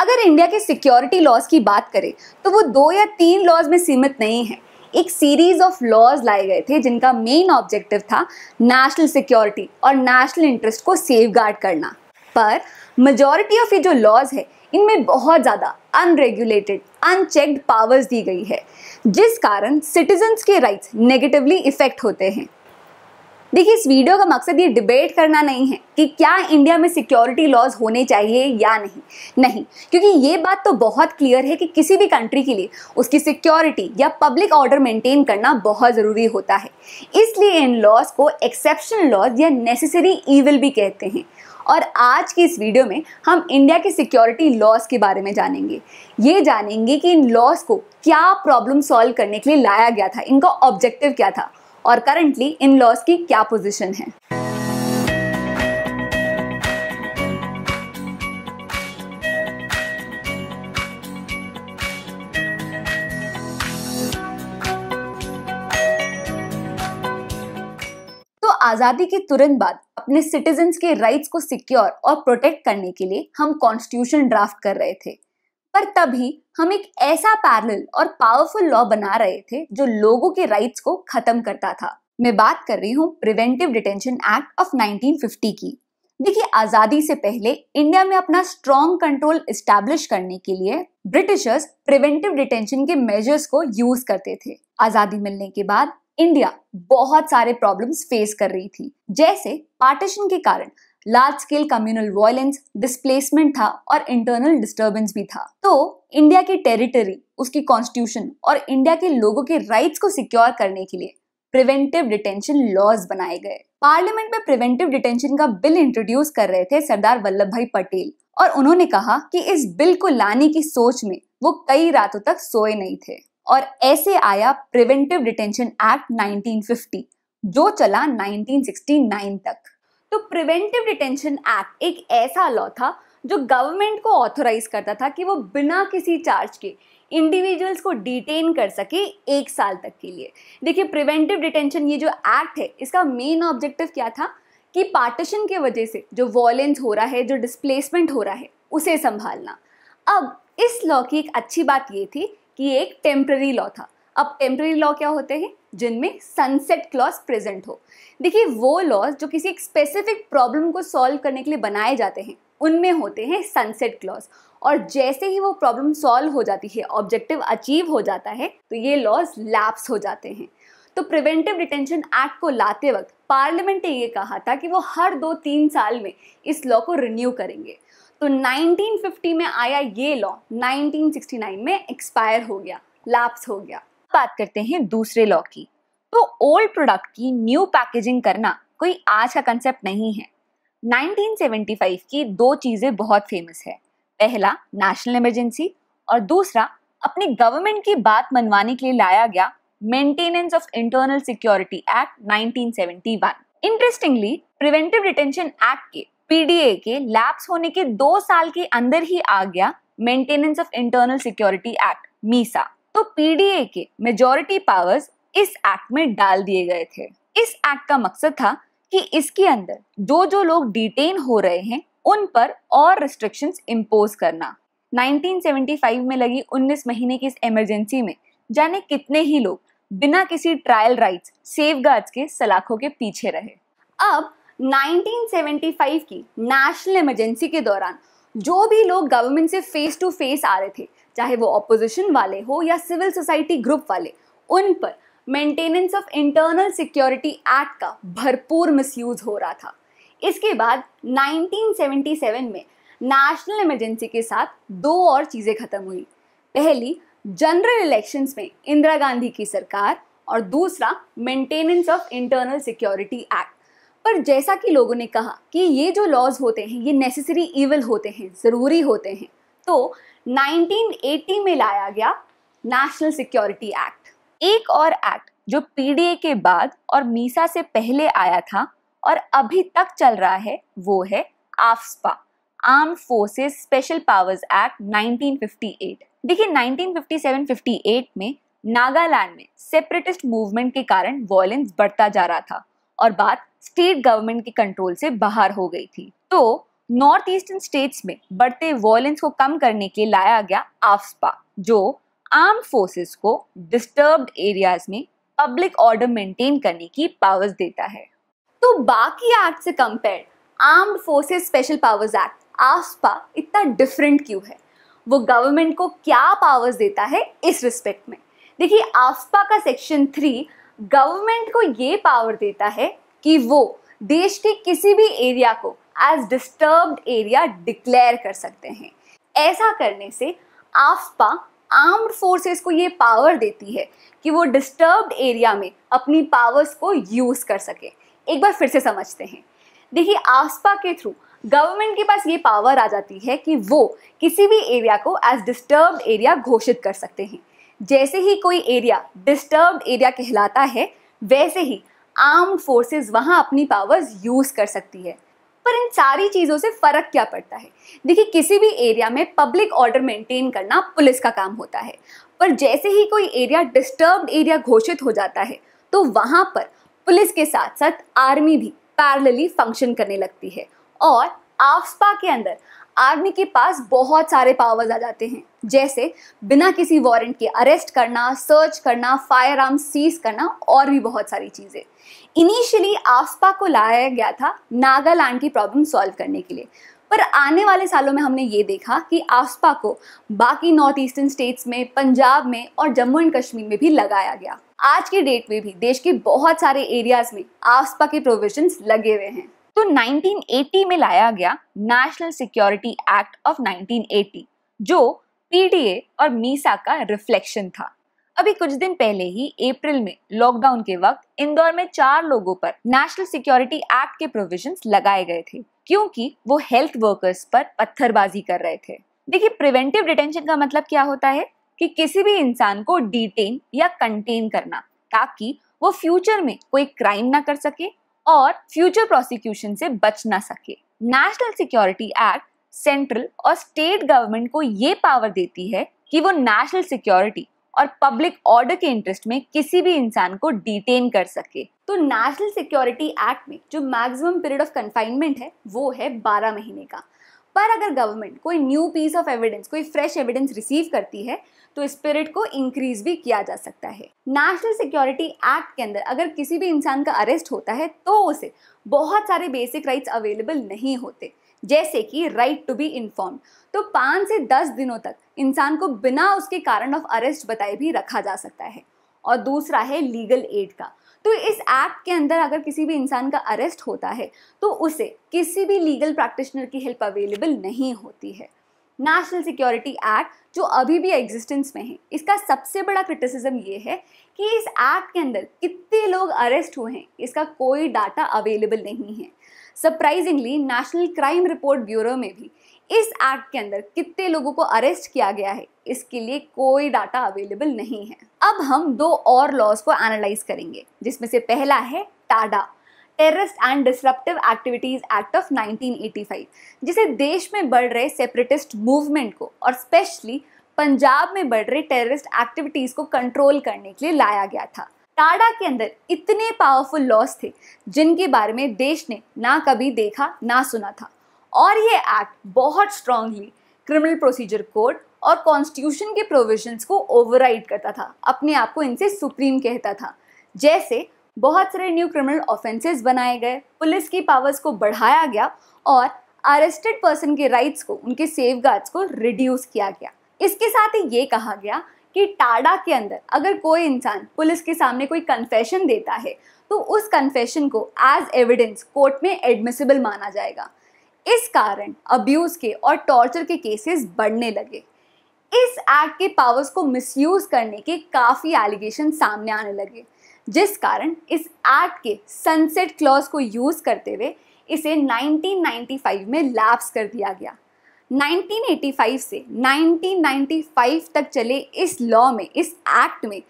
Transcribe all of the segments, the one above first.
अगर इंडिया के security laws की बात करें तो वो दो या तीन लॉज में सीमित नहीं है एक सीरीज ऑफ लॉज लाए गए थे जिनका मेन ऑब्जेक्टिव था नेशनल सिक्योरिटी और नेशनल इंटरेस्ट को सेफ करना पर मेजोरिटी ऑफ ये जो लॉज है इनमें बहुत ज़्यादा अनरेगुलेटेड अनचेक्ड पावर्स दी गई है जिस कारण सिटीजन्स के राइट्स नेगेटिवली इफेक्ट होते हैं देखिए इस वीडियो का मकसद ये डिबेट करना नहीं है कि क्या इंडिया में सिक्योरिटी लॉज होने चाहिए या नहीं नहीं क्योंकि ये बात तो बहुत क्लियर है कि किसी भी कंट्री के लिए उसकी सिक्योरिटी या पब्लिक ऑर्डर मेंटेन करना बहुत ज़रूरी होता है इसलिए इन लॉज को एक्सेप्शन लॉज या नेसेसरी ईविल भी कहते हैं और आज की इस वीडियो में हम इंडिया के सिक्योरिटी लॉज के बारे में जानेंगे ये जानेंगे कि इन लॉज को क्या प्रॉब्लम सॉल्व करने के लिए लाया गया था इनका ऑब्जेक्टिव क्या था और करंटली इन लॉज की क्या पोजीशन है तो आजादी के तुरंत बाद अपने सिटीजन के राइट्स को सिक्योर और प्रोटेक्ट करने के लिए हम कॉन्स्टिट्यूशन ड्राफ्ट कर रहे थे पर तभी हम एक ऐसा पैरल और पावरफुल लॉ बना रहे थे जो लोगों के राइट्स को खत्म करता था मैं बात कर रही हूँ प्रिवेंटिव डिटेंशन एक्ट ऑफ 1950 की देखिए आजादी से पहले इंडिया में अपना स्ट्रॉन्ग कंट्रोल स्टैब्लिश करने के लिए ब्रिटिशर्स प्रिवेंटिव डिटेंशन के मेजर्स को यूज करते थे आजादी मिलने के बाद इंडिया बहुत सारे प्रॉब्लम्स फेस कर रही थी जैसे पार्टीशन के कारण large scale communal violence displacement था और इंटरनल डिस्टर्बेंस भी था तो इंडिया की टेरिटरी उसकी कॉन्स्टिट्यूशन और इंडिया के लोगों के राइट्स को सिक्योर करने के लिए प्रिवेंटिव डिटेंशन लॉज बनाए गए पार्लियामेंट में प्रिवेंटिव डिटेंशन का बिल इंट्रोड्यूस कर रहे थे सरदार वल्लभ भाई पटेल और उन्होंने कहा कि इस बिल को लाने की सोच में वो कई रातों तक सोए नहीं थे और ऐसे आया प्रिवेंटिव डिटेंशन एक्ट 1950 जो चला 1969 तक तो प्रिवेंटिव डिटेंशन एक्ट एक ऐसा लॉ था जो गवर्नमेंट को ऑथोराइज करता था कि वो बिना किसी चार्ज के इंडिविजुअल्स को डिटेन कर सके एक साल तक के लिए देखिए प्रिवेंटिव डिटेंशन ये जो एक्ट है इसका मेन ऑब्जेक्टिव क्या था कि पार्टीशन के वजह से जो वॉयेंस हो रहा है जो डिस्प्लेसमेंट हो रहा है उसे संभालना अब इस लॉ की एक अच्छी बात ये थी कि एक टेम्प्ररी लॉ था अब टेम्प्रेरी लॉ क्या होते हैं जिनमें सनसेट क्लॉज प्रेजेंट हो देखिए वो लॉज जो किसी एक स्पेसिफिक प्रॉब्लम को सॉल्व करने के लिए बनाए जाते हैं उनमें होते हैं सनसेट क्लॉज और जैसे ही वो प्रॉब्लम सॉल्व हो जाती है ऑब्जेक्टिव अचीव हो जाता है तो ये लॉज लैप्स हो जाते हैं तो प्रिवेंटिव डिटेंशन एक्ट को लाते वक्त पार्लियामेंट ने ये कहा था कि वो हर दो तीन साल में इस लॉ को रिन्यू करेंगे तो 1950 में आया ये लॉ 1969 में एक्सपायर हो गया लैप्स हो गया बात करते हैं दूसरे लॉ की तो ओल्ड प्रोडक्ट की न्यू पैकेजिंग करना कोई आज का कंसेप्ट नहीं है 1975 की दो चीज़ें बहुत फेमस है पहला नेशनल इमरजेंसी और दूसरा अपनी गवर्नमेंट की बात मनवाने के लिए लाया गया maintenance of internal security act 1971 interestingly preventive retention act के पीडीए के लैप्स होने के दो साल के अंदर ही आ गया maintenance of internal security act MISA तो पीडीए के मेजोरिटी पावर्स इस एक्ट में डाल दिए गए थे इस एक्ट का मकसद था कि इसके अंदर जो जो लोग डिटेन हो रहे हैं उन पर और रिस्ट्रिक्शंस इम्पोज करना 1975 में लगी 19 महीने की इस इमरजेंसी में जाने कितने ही लोग बिना किसी ट्रायल राइट्स सेफ के सलाखों के पीछे रहे अब 1975 की नेशनल इमरजेंसी के दौरान जो भी लोग गवर्नमेंट से फेस टू फेस आ रहे थे चाहे वो ऑपोजिशन वाले हो या सिविल सोसाइटी ग्रुप वाले उन पर maintenance of internal security act का भरपूर मिसयूज हो रहा था इसके बाद 1977 में नेशनल इमरजेंसी के साथ दो और चीज़ें खत्म हुई पहली जनरल इलेक्शंस में इंदिरा गांधी की सरकार और दूसरा maintenance of internal security act पर जैसा कि लोगों ने कहा कि ये जो लॉज होते हैं ये नेसेसरी इवल होते हैं ज़रूरी होते हैं तो 1980 में लाया गया नेशनल सिक्योरिटी एक्ट एक और एक्ट जो पीडीए के बाद और मीसा से पहले आया था और अभी तक चल रहा है वो है AFSPA arm forces special powers act 1958 देखिए 1957-58 में नागालैंड में सेपरेटिस्ट मूवमेंट के कारण वॉयलेंस बढ़ता जा रहा था और बात स्टेट गवर्नमेंट के कंट्रोल से बाहर हो गई थी तो नॉर्थ ईस्टर्न स्टेट्स में बढ़ते वॉयलेंस को कम करने के लिए लाया गया आफ्सपा जो आर्म फोर्सेस को डिस्टर्ब्ड एरियाज में पब्लिक ऑर्डर मेंटेन करने की पावर्स देता है तो बाकी एक्ट से compare arm forces special powers act AFSPA इतना डिफरेंट क्यों है वो गवर्नमेंट को क्या पावर्स देता है इस रिस्पेक्ट में देखिए आफ्सपा का सेक्शन थ्री गवर्नमेंट को ये पावर देता है कि वो देश के किसी भी एरिया को एज डिस्टर्ब्ड एरिया डिक्लेयर कर सकते हैं ऐसा करने से आफ्पा आर्म्ड फोर्सेस को ये पावर देती है कि वो डिस्टर्ब्ड एरिया में अपनी पावर्स को यूज़ कर सके एक बार फिर से समझते हैं देखिए आसपा के थ्रू गवर्नमेंट के पास ये पावर आ जाती है कि वो किसी भी एरिया को एज डिस्टर्ब्ड एरिया घोषित कर सकते हैं जैसे ही कोई एरिया डिस्टर्ब एरिया कहलाता है वैसे ही आर्म फोर्सेस वहाँ अपनी पावर्स यूज़ कर सकती है पर इन सारी चीज़ों से फ़र्क क्या पड़ता है देखिए किसी भी एरिया में पब्लिक ऑर्डर मेंटेन करना पुलिस का काम होता है पर जैसे ही कोई एरिया डिस्टर्ब्ड एरिया घोषित हो जाता है तो वहाँ पर पुलिस के साथ साथ आर्मी भी पैरलली फंक्शन करने लगती है और आफ्सपा के अंदर आर्मी के पास बहुत सारे पावर्स आ जाते हैं जैसे बिना किसी वारंट के अरेस्ट करना सर्च करना फायर आर्म सीज करना और भी बहुत सारी चीज़ें इनिशियली आफ्सपा को लाया गया था नागालैंड की प्रॉब्लम सॉल्व करने के लिए पर आने वाले सालों में हमने ये देखा कि आफ्सपा को बाकी नॉर्थ ईस्टर्न स्टेट्स में पंजाब में और जम्मू एंड कश्मीर में भी लगाया गया आज के डेट में भी देश के बहुत सारे एरियाज में आफ्सपा के प्रोविजंस लगे हुए हैं तो 1980 में लाया गया नेशनल सिक्योरिटी एक्ट ऑफ 1980 जो पीडीए और मीसा का रिफ्लेक्शन था अभी कुछ दिन पहले ही अप्रैल में लॉकडाउन के वक्त इंदौर में चार लोगों पर नेशनल सिक्योरिटी एक्ट के प्रोविजन लगाए गए थे क्योंकि वो हेल्थ वर्कर्स पर पत्थरबाजी कर रहे थे देखिए प्रिवेंटिव डिटेंशन का मतलब क्या होता है कि किसी भी इंसान को डिटेन या कंटेन करना ताकि वो फ्यूचर में कोई क्राइम ना कर सके और फ्यूचर प्रोसिक्यूशन से बच ना सके नेशनल सिक्योरिटी एक्ट सेंट्रल और स्टेट गवर्नमेंट को ये पावर देती है कि वो नेशनल सिक्योरिटी और पब्लिक ऑर्डर के इंटरेस्ट में किसी भी इंसान को डिटेन कर सके तो नेशनल सिक्योरिटी एक्ट में जो मैक्सिमम पीरियड ऑफ कन्फाइनमेंट है वो है 12 महीने का पर अगर गवर्नमेंट कोई न्यू पीस ऑफ एविडेंस कोई फ्रेश एविडेंस रिसीव करती है तो स्पिरिट को इंक्रीज भी किया जा सकता है नेशनल सिक्योरिटी एक्ट के अंदर अगर किसी भी इंसान का अरेस्ट होता है तो उसे बहुत सारे बेसिक राइट्स अवेलेबल नहीं होते जैसे कि राइट टू बी इन्फॉर्म तो पाँच से दस दिनों तक इंसान को बिना उसके कारण ऑफ अरेस्ट बताए भी रखा जा सकता है और दूसरा है लीगल एड का तो इस एक्ट के अंदर अगर किसी भी इंसान का अरेस्ट होता है तो उसे किसी भी लीगल प्रैक्टिशनर की हेल्प अवेलेबल नहीं होती है नेशनल सिक्योरिटी एक्ट जो अभी भी एग्जिस्टेंस में है इसका सबसे बड़ा क्रिटिसिज्म ये है कि इस एक्ट के अंदर कितने लोग अरेस्ट हुए हैं इसका कोई डाटा अवेलेबल नहीं है surprisingly national crime report bureau में भी इस एक्ट के अंदर कितने लोगों को अरेस्ट किया गया है इसके लिए कोई डाटा अवेलेबल नहीं है अब हम दो और लॉज को एनालाइज करेंगे जिसमें से पहला है TADA terrorist and disruptive activities act of 1985 जिसे देश में बढ़ रहे सेपरेटिस्ट मूवमेंट को और स्पेशली पंजाब में बढ़ रहे टेररिस्ट एक्टिविटीज को कंट्रोल करने के लिए लाया गया था टाडा के अंदर इतने पावरफुल लॉस थे जिनके बारे में देश ने ना कभी देखा ना सुना था और ये एक्ट बहुत स्ट्रांगली क्रिमिनल प्रोसीजर कोड और कॉन्स्टिट्यूशन के प्रोविजंस को ओवरराइड करता था अपने आप को इनसे सुप्रीम कहता था जैसे बहुत सारे न्यू क्रिमिनल ऑफेंसेस बनाए गए पुलिस की पावर्स को बढ़ाया गया और अरेस्टेड पर्सन के राइट्स को उनके सेफ को रिड्यूस किया गया इसके साथ ही ये कहा गया कि टाडा के अंदर अगर कोई इंसान पुलिस के सामने कोई कन्फेशन देता है तो उस कन्फेशन को एज एविडेंस कोर्ट में एडमिसिबल माना जाएगा इस कारण अब्यूज़ के और टॉर्चर के केसेस बढ़ने लगे इस एक्ट के पावर्स को मिसयूज करने के काफ़ी एलिगेशन सामने आने लगे जिस कारण इस एक्ट के सनसेट क्लॉज को यूज़ करते हुए इसे 1995 में लैप्स कर दिया गया 1985 से 1995 तक चले इस लॉ में इस एक्ट में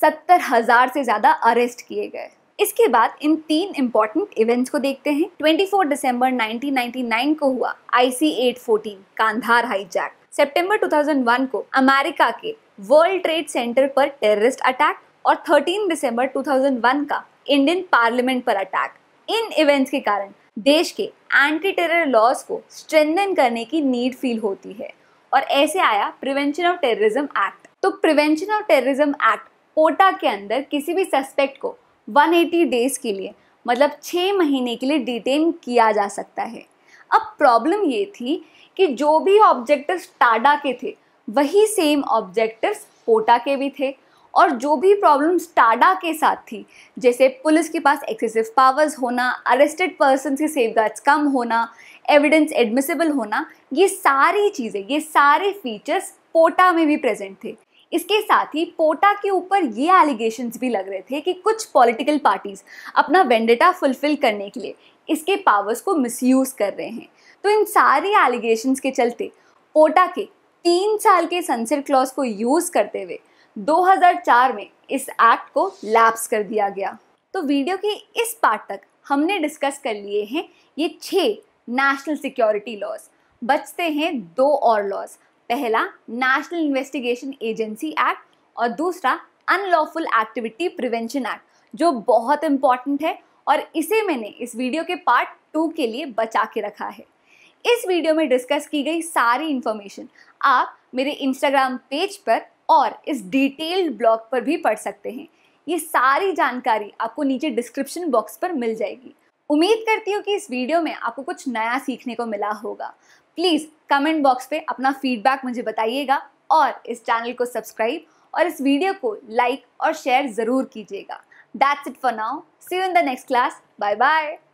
सत्तर हज़ार से ज़्यादा अरेस्ट किए गए इसके बाद इन तीन इम्पोर्टेंट इवेंट्स को देखते हैं 24 दिसंबर 1999 को हुआ आईसी 814 कांधार हाईजैक सितंबर 2001 को अमेरिका के वर्ल्ड ट्रेड सेंटर पर टेररिस्ट अटैक और 13 दिसंबर 2001 का इंडियन पार्लियामेंट पर अटैक इन इवेंट्स के कारण देश के एंटी टेरर लॉज को स्ट्रेंथन करने की नीड फील होती है और ऐसे आया प्रिवेंशन ऑफ टेररिज्म एक्ट तो prevention of terrorism act POTA के अंदर किसी भी सस्पेक्ट को 180 डेज़ के लिए मतलब छः महीने के लिए डिटेन किया जा सकता है अब प्रॉब्लम ये थी कि जो भी ऑब्जेक्टिव्स टाडा के थे वही सेम ऑब्जेक्टिव्स पोटा के भी थे और जो भी प्रॉब्लम्स टाडा के साथ थी जैसे पुलिस के पास एक्सेसिव पावर्स होना अरेस्टेड पर्सन के सेफ कम होना एविडेंस एडमिसिबल होना ये सारी चीज़ें ये सारे फीचर्स पोटा में भी प्रेजेंट थे इसके साथ ही पोटा के ऊपर ये एलिगेशन भी लग रहे थे कि कुछ पॉलिटिकल पार्टीज अपना वेंडेटा फुलफिल करने के लिए इसके पावर्स को मिसयूज़ कर रहे हैं तो इन सारी एलिगेशन के चलते पोटा के तीन साल के सनसेट क्लॉज को यूज़ करते हुए 2004 में इस एक्ट को लैप्स कर दिया गया तो वीडियो के इस पार्ट तक हमने डिस्कस कर लिए हैं ये छः नेशनल सिक्योरिटी लॉज बचते हैं दो और लॉज पहला नेशनल इन्वेस्टिगेशन एजेंसी एक्ट और दूसरा अनलॉफुल एक्टिविटी प्रिवेंशन एक्ट जो बहुत इंपॉर्टेंट है और इसे मैंने इस वीडियो के पार्ट टू के लिए बचा के रखा है इस वीडियो में डिस्कस की गई सारी इन्फॉर्मेशन आप मेरे इंस्टाग्राम पेज पर और इस डिटेल्ड ब्लॉग पर भी पढ़ सकते हैं ये सारी जानकारी आपको नीचे डिस्क्रिप्शन बॉक्स पर मिल जाएगी उम्मीद करती हूँ कि इस वीडियो में आपको कुछ नया सीखने को मिला होगा प्लीज़ कमेंट बॉक्स पे अपना फीडबैक मुझे बताइएगा और इस चैनल को सब्सक्राइब और इस वीडियो को लाइक और शेयर ज़रूर कीजिएगा that's it for now see you in the next class bye bye